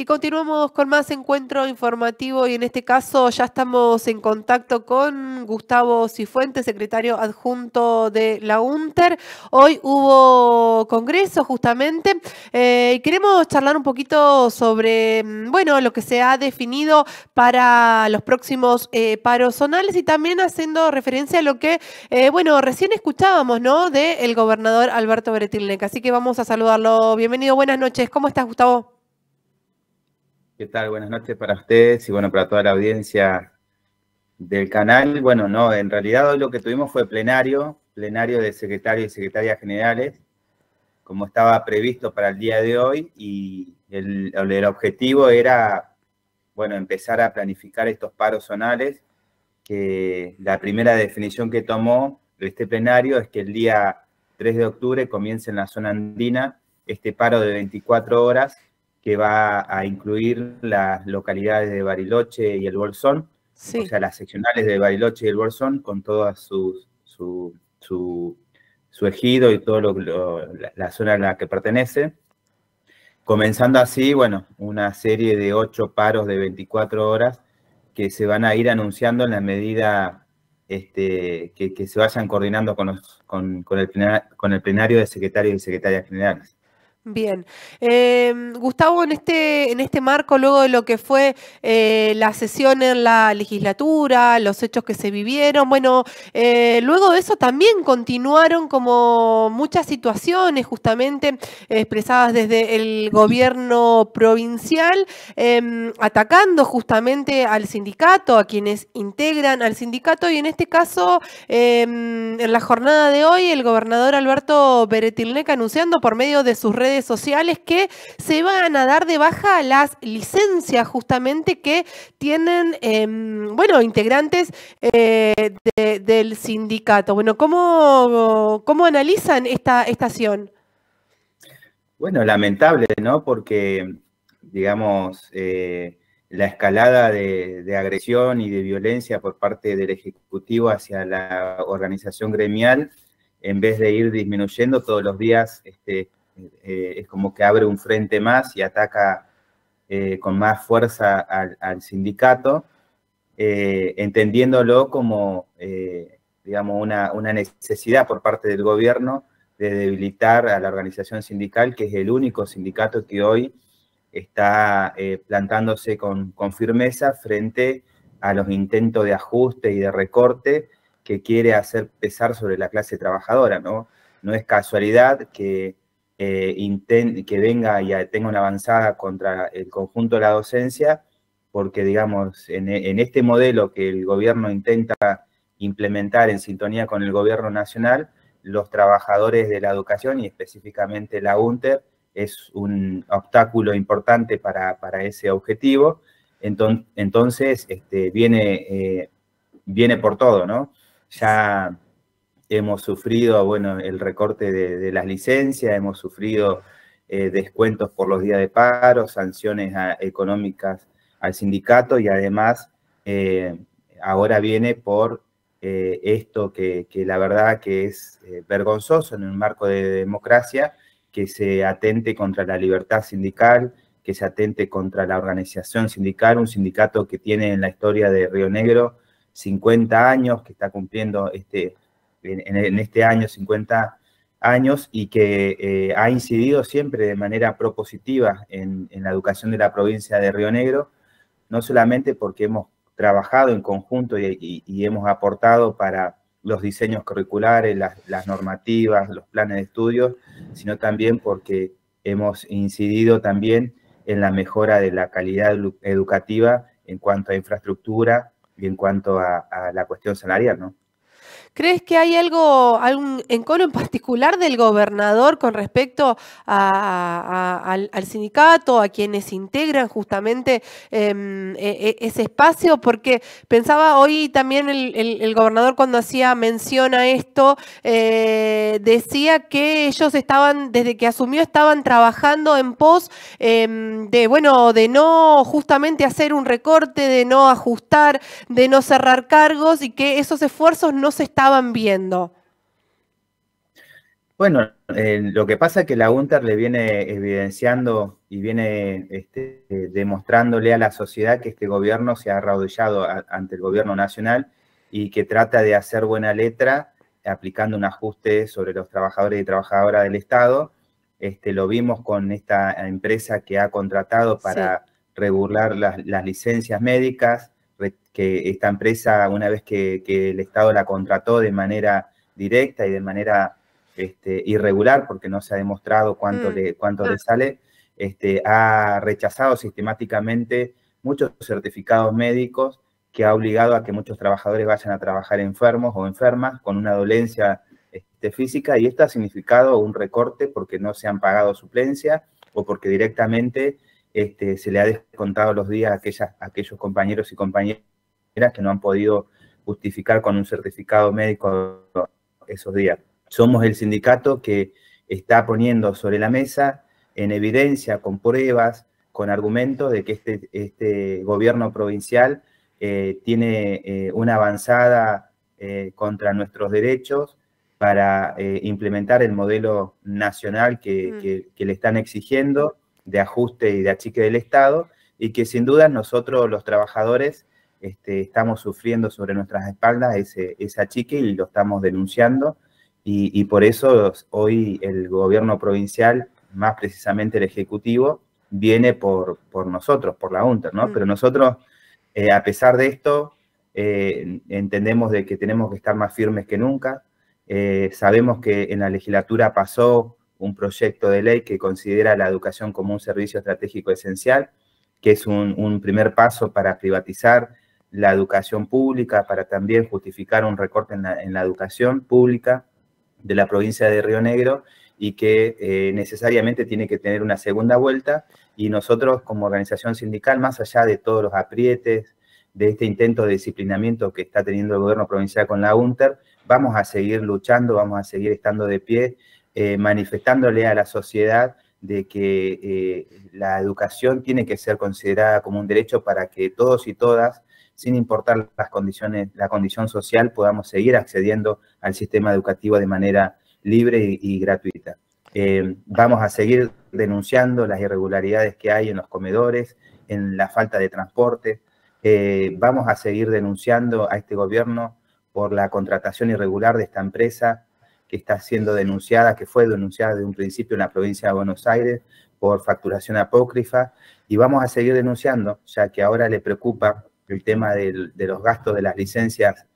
Y continuamos con más encuentro informativo y en este caso ya estamos en contacto con Gustavo Cifuentes, secretario adjunto de la UNTER. Hoy hubo congreso justamente eh, y queremos charlar un poquito sobre mm, bueno, lo que se ha definido para los próximos eh, paros zonales y también haciendo referencia a lo que, eh, bueno, recién escuchábamos, ¿no?, del gobernador Alberto Beretilnec. Así que vamos a saludarlo. Bienvenido, buenas noches. ¿Cómo estás, Gustavo? ¿Qué tal? Buenas noches para ustedes y bueno, para toda la audiencia del canal. Bueno, no, en realidad hoy lo que tuvimos fue plenario, plenario de secretarios y secretarias generales, como estaba previsto para el día de hoy, y el, objetivo era, bueno, empezar a planificar estos paros zonales, que la primera definición que tomó este plenario es que el día 3 de octubre comience en la zona andina este paro de 24 horas que va a incluir las localidades de Bariloche y el Bolsón, o sea, las seccionales de Bariloche y el Bolsón, con todo su, su, su, su ejido y toda la, zona a la que pertenece. Comenzando así, bueno, una serie de ocho paros de 24 horas que se van a ir anunciando en la medida este, que, que, se vayan coordinando con, con, con, el con el plenario de secretarios y secretarias generales. Bien. Em, Gustavo, en este, en este marco, luego de lo que fue eh, la sesión en la legislatura, los hechos que se vivieron, bueno, eh, luego de eso también continuaron como muchas situaciones justamente expresadas desde el gobierno provincial, em, atacando justamente al sindicato, a quienes integran al sindicato, y en este caso, em, en la jornada de hoy, el gobernador Alberto Beretilneca anunciando por medio de sus redes sociales que se van a dar de baja las licencias justamente que tienen, em, bueno, integrantes eh, del sindicato. Bueno, ¿cómo, analizan esta estación? Bueno, lamentable, ¿no? Porque, digamos, eh, la escalada de, de, agresión y de violencia por parte del Ejecutivo hacia la organización gremial, en vez de ir disminuyendo todos los días, este, eh, es como que abre un frente más y ataca eh, con más fuerza al, sindicato, eh, entendiéndolo como, digamos, una, necesidad por parte del gobierno de debilitar a la organización sindical, que es el único sindicato que hoy está plantándose con, con firmeza frente a los intentos de ajuste y de recorte que quiere hacer pesar sobre la clase trabajadora, ¿no? No es casualidad que eh, que venga y tenga una avanzada contra el conjunto de la docencia, porque digamos, e-, en, este modelo que el gobierno intenta implementar en sintonía con el gobierno nacional, los trabajadores de la educación y específicamente la UNTER es un obstáculo importante para, ese objetivo. Entonces, este, viene, eh, viene por todo, ¿no? Ya hemos sufrido, bueno, el recorte de, las licencias, hemos sufrido eh, descuentos por los días de paro, sanciones económicas al sindicato y además eh, ahora viene por eh, esto que, que, la verdad que es vergonzoso en un marco de democracia, que se atente contra la libertad sindical, que se atente contra la organización sindical, un sindicato que tiene en la historia de Río Negro 50 años, que está cumpliendo este en, este año, 50 años, y que eh, ha incidido siempre de manera propositiva en, la educación de la provincia de Río Negro, no solamente porque hemos trabajado en conjunto y, hemos aportado para los diseños curriculares, las, normativas, los planes de estudios, sino también porque hemos incidido también en la mejora de la calidad educativa en cuanto a infraestructura y en cuanto a, a la cuestión salarial, ¿no? ¿Crees que hay algo, algún encono en particular del gobernador con respecto al, sindicato, a quienes integran justamente em, e, e, ese espacio? Porque pensaba hoy también el, gobernador cuando hacía mención a esto, eh, decía que ellos estaban, desde que asumió, estaban trabajando en pos em, de, bueno, de no justamente hacer un recorte, de no ajustar, de no cerrar cargos y que esos esfuerzos no se estaban estaban viendo? Bueno, eh, lo que pasa es que la UNTER le viene evidenciando y viene este, demostrándole a la sociedad que este gobierno se ha arrodillado ante el gobierno nacional y que trata de hacer buena letra aplicando un ajuste sobre los trabajadores y trabajadoras del Estado. Este, lo vimos con esta empresa que ha contratado para regular las licencias médicas, que esta empresa, una vez que, el Estado la contrató de manera directa y de manera este, irregular, porque no se ha demostrado cuánto, mm. le, cuánto ah. sale, este, ha rechazado sistemáticamente muchos certificados médicos que ha obligado a que muchos trabajadores vayan a trabajar enfermos o enfermas con una dolencia este, física y esto ha significado un recorte porque no se han pagado suplencia o porque directamente este, se le ha descontado los días a, aquellos compañeros y compañeras que no han podido justificar con un certificado médico esos días. Somos el sindicato que está poniendo sobre la mesa, en evidencia, con pruebas, con argumentos de que este, este gobierno provincial eh, tiene eh, una avanzada eh, contra nuestros derechos para implementar el modelo nacional que mm. le están exigiendo de ajuste y de achique del Estado y que sin duda nosotros los trabajadores este, estamos sufriendo sobre nuestras espaldas ese, ese achique y lo estamos denunciando y, por eso hoy el gobierno provincial, más precisamente el Ejecutivo, viene por, por nosotros, por la UNTER, ¿no? Mm. Pero nosotros, eh, a pesar de esto, eh, entendemos de que tenemos que estar más firmes que nunca. Eh, sabemos que en la legislatura pasó un proyecto de ley que considera la educación como un servicio estratégico esencial, que es un, primer paso para privatizar la educación pública, para también justificar un recorte en la, educación pública de la provincia de Río Negro y que eh, necesariamente tiene que tener una segunda vuelta y nosotros como organización sindical, más allá de todos los aprietes, de este intento de disciplinamiento que está teniendo el gobierno provincial con la UNTER, vamos a seguir luchando, vamos a seguir estando de pie eh, manifestándole a la sociedad de que eh, la educación tiene que ser considerada como un derecho para que todos y todas, sin importar las condiciones, la condición social, podamos seguir accediendo al sistema educativo de manera libre y, gratuita. Eh, vamos a seguir denunciando las irregularidades que hay en los comedores, en la falta de transporte. vamos a seguir denunciando a este gobierno por la contratación irregular de esta empresa que está siendo denunciada, que fue denunciada desde un principio en la provincia de Buenos Aires por facturación apócrifa, y vamos a seguir denunciando, ya que ahora le preocupa el tema de los gastos de las licencias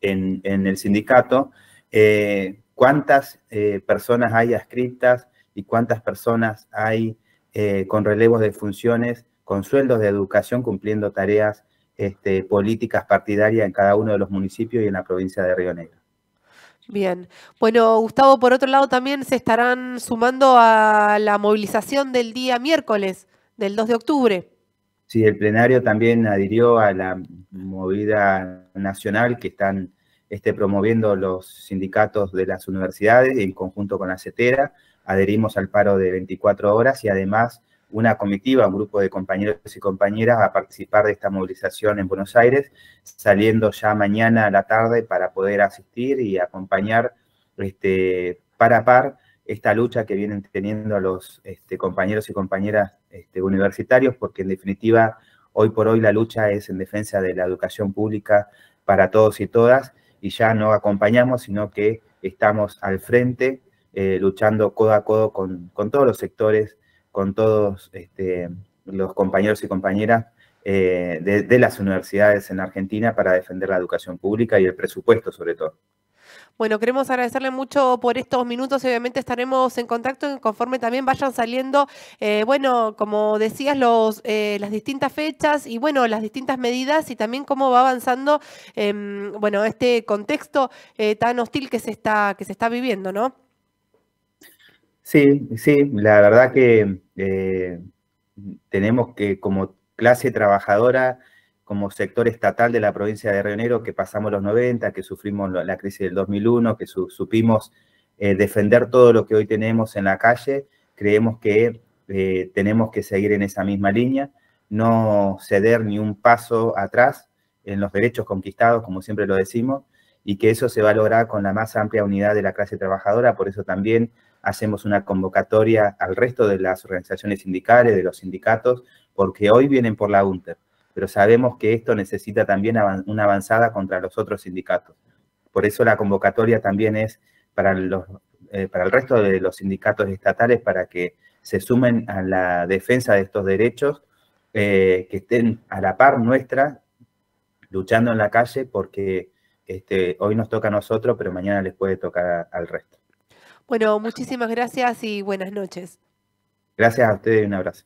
en, el sindicato, eh, cuántas eh, personas hay adscritas y cuántas personas hay eh, con relevos de funciones, con sueldos de educación, cumpliendo tareas este, políticas partidarias en cada uno de los municipios y en la provincia de Río Negro. Bien. Bueno, Gustavo, por otro lado también se estarán sumando a la movilización del día miércoles, del 2 de octubre. Sí, el plenario también adhirió a la movida nacional que están este, promoviendo los sindicatos de las universidades en conjunto con la CETERA. Adherimos al paro de 24 horas y además una comitiva, un grupo de compañeros y compañeras a participar de esta movilización en Buenos Aires, saliendo ya mañana a la tarde para poder asistir y acompañar este, par a par esta lucha que vienen teniendo los este, compañeros y compañeras este, universitarios, porque en definitiva hoy por hoy la lucha es en defensa de la educación pública para todos y todas, y ya no acompañamos, sino que estamos al frente, eh, luchando codo a codo con, con todos los sectores con todos este, los compañeros y compañeras eh, de, las universidades en Argentina para defender la educación pública y el presupuesto sobre todo. Bueno, queremos agradecerle mucho por estos minutos y obviamente estaremos en contacto conforme también vayan saliendo, eh, bueno, como decías, los, eh, las distintas fechas y bueno, las distintas medidas y también cómo va avanzando, em, bueno, este contexto tan hostil que se está, que se está viviendo, ¿no? Sí, sí, la verdad que eh, tenemos que como clase trabajadora, como sector estatal de la provincia de Río Negro, que pasamos los 90, que sufrimos la crisis del 2001, que supimos eh, defender todo lo que hoy tenemos en la calle, creemos que eh, tenemos que seguir en esa misma línea, no ceder ni un paso atrás en los derechos conquistados, como siempre lo decimos, y que eso se va a lograr con la más amplia unidad de la clase trabajadora. Por eso también hacemos una convocatoria al resto de las organizaciones sindicales, de los sindicatos, porque hoy vienen por la UNTER, pero sabemos que esto necesita también una avanzada contra los otros sindicatos. Por eso la convocatoria también es para, los, eh, para el resto de los sindicatos estatales para que se sumen a la defensa de estos derechos, eh, que estén a la par nuestra, luchando en la calle, porque este, hoy nos toca a nosotros, pero mañana les puede tocar al resto. Bueno, muchísimas gracias y buenas noches. Gracias a ustedes y un abrazo.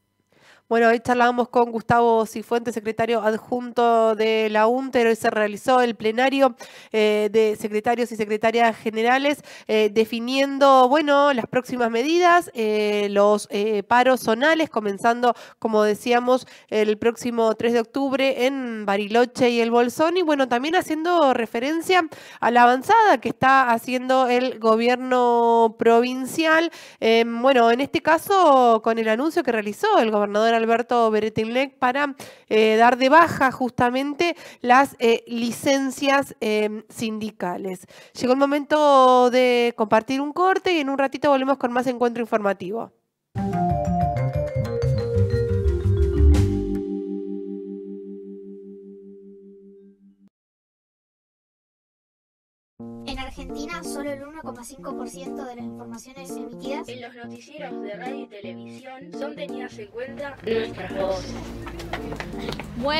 Bueno, hoy charlábamos con Gustavo Cifuentes, secretario adjunto de la UNTER. Hoy se realizó el plenario eh, de secretarios y secretarias generales eh, definiendo, bueno, las próximas medidas, eh, los paros zonales, comenzando, como decíamos, el próximo 3 de octubre en Bariloche y el Bolsón. Y bueno, también haciendo referencia a la avanzada que está haciendo el gobierno provincial. Em, bueno, en este caso, con el anuncio que realizó el gobernador Alberto Beretilnec para eh, dar de baja justamente las eh, licencias eh, sindicales. Llegó el momento de compartir un corte y en un ratito volvemos con más encuentro informativo. solo el 1,5% de las informaciones emitidas en los noticieros de radio y televisión son tenidas en cuenta nuestras voces.